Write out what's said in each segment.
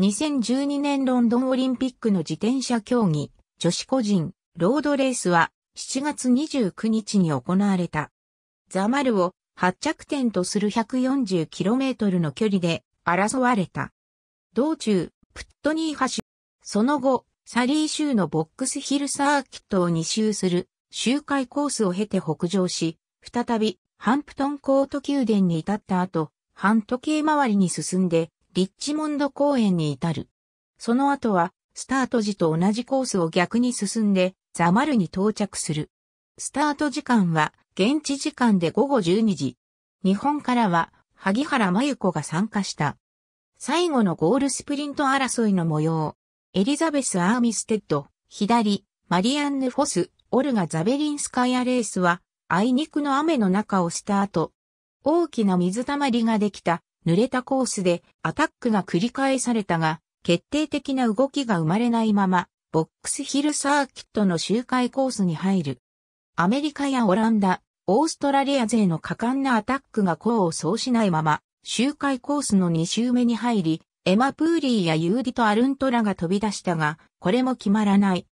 2012年ロンドンオリンピックの自転車競技、女子個人、ロードレースは7月29日に行われた。ザマルを発着点とする 140km の距離で争われた。道中、プットニー橋。その後、サリー州のボックスヒルサーキットを2周する周回コースを経て北上し、再びハンプトンコート宮殿に至った後、半時計回りに進んでリッチモンド公園に至る。その後は、スタート時と同じコースを逆に進んで、ザマルに到着する。スタート時間は、現地時間で午後12時。日本からは、萩原真由子が参加した。最後のゴールスプリント争いの模様。エリザベス・アーミステッド、左、マリアンヌ・フォス、オルガ・ザベリンスカイア・レースは、あいにくの雨の中をスタート。大きな水たまりができた濡れたコースでアタックが繰り返されたが、決定的な動きが生まれないまま、ボックスヒルサーキットの周回コースに入る。アメリカやオランダ、オーストラリア勢の果敢なアタックが功を奏しないまま、周回コースの2周目に入り、エマ・プーリーやユーディとアルントラが飛び出したが、これも決まらない。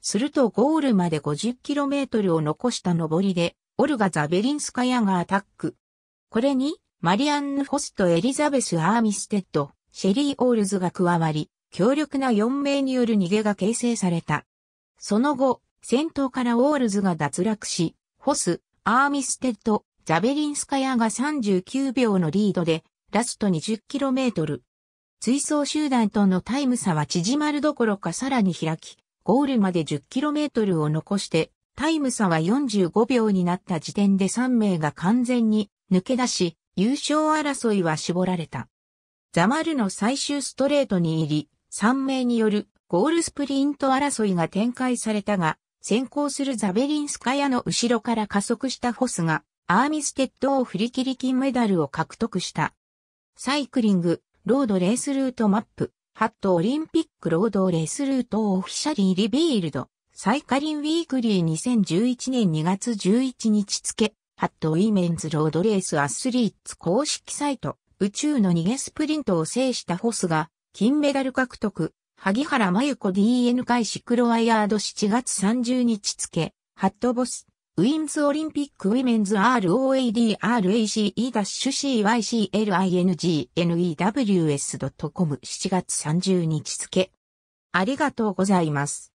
するとゴールまで 50km を残した上りで、オルガ・ザベリンスカヤがアタック。これに、マリアンヌ・フォスとエリザベス・アーミステッド、シェリー・オールズが加わり、強力な4名による逃げが形成された。その後、戦闘からオールズが脱落し、フォス、アーミステッド、ザベリンスカヤが39秒のリードで、ラスト 20km。追走集団とのタイム差は縮まるどころかさらに開き、ゴールまで 10km を残して、タイム差は45秒になった時点で3名が完全に抜け出し、優勝争いは絞られた。ザマルの最終ストレートに入り、3名によるゴールスプリント争いが展開されたが、先行するザベリンスカヤの後ろから加速したホスが、アーミステッドを振り切り金メダルを獲得した。サイクリング、ロードレースルートマップ、ハットオリンピックロードレースルートオフィシャリーリビールド、サイカリンウィークリー2011年2月11日付、ハットウィメンズロードレースアスリーツ公式サイト、宇宙の逃げスプリントを制したホスが、金メダル獲得、萩原真由子 DN 会始クロワイヤード7月30日付、ハットボス、ウィンズオリンピックウィメンズ ROADRACE-CYCLINGNEWS.com7 月30日付。ありがとうございます。